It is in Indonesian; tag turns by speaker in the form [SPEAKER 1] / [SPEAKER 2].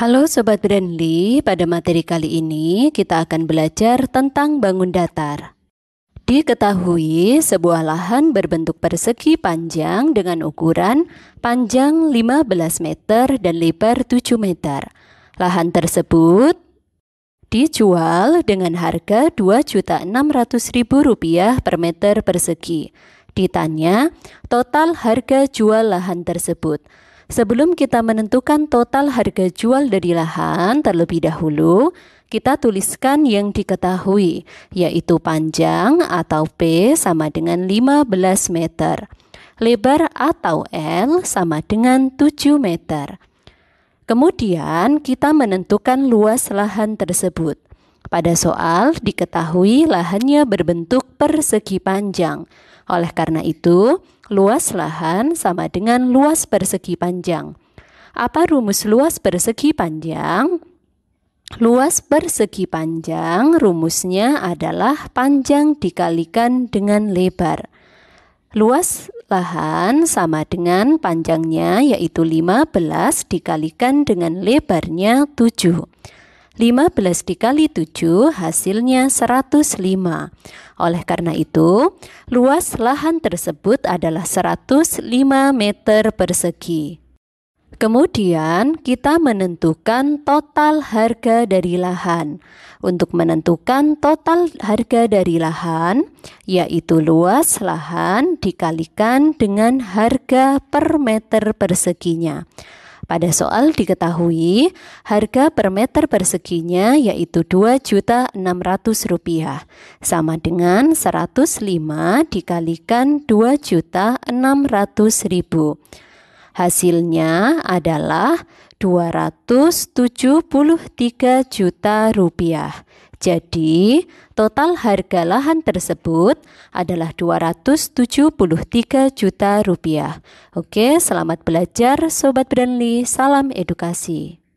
[SPEAKER 1] Halo Sobat Brandly, pada materi kali ini kita akan belajar tentang bangun datar. Diketahui sebuah lahan berbentuk persegi panjang dengan ukuran panjang 15 meter dan lebar 7 meter. Lahan tersebut dijual dengan harga Rp2.600.000 per meter persegi. Ditanya total harga jual lahan tersebut. Sebelum kita menentukan total harga jual dari lahan terlebih dahulu, kita tuliskan yang diketahui, yaitu panjang atau P sama dengan 15 meter, lebar atau L sama dengan 7 meter. Kemudian kita menentukan luas lahan tersebut. Pada soal diketahui lahannya berbentuk persegi panjang. Oleh karena itu, luas lahan sama dengan luas persegi panjang. Apa rumus luas persegi panjang? Luas persegi panjang rumusnya adalah panjang dikalikan dengan lebar. Luas lahan sama dengan panjangnya yaitu 15 dikalikan dengan lebarnya 7. 15 dikali 7 hasilnya 105. Oleh karena itu, luas lahan tersebut adalah 105 meter persegi. Kemudian, kita menentukan total harga dari lahan. Untuk menentukan total harga dari lahan, yaitu luas lahan dikalikan dengan harga per meter perseginya. Pada soal diketahui harga per meter perseginya yaitu rp rupiah sama dengan 105 dikalikan Rp2.600.000. Hasilnya adalah 273 juta rupiah jadi, total harga lahan tersebut adalah 273 juta rupiah. Oke, selamat belajar Sobat Brandly. Salam edukasi.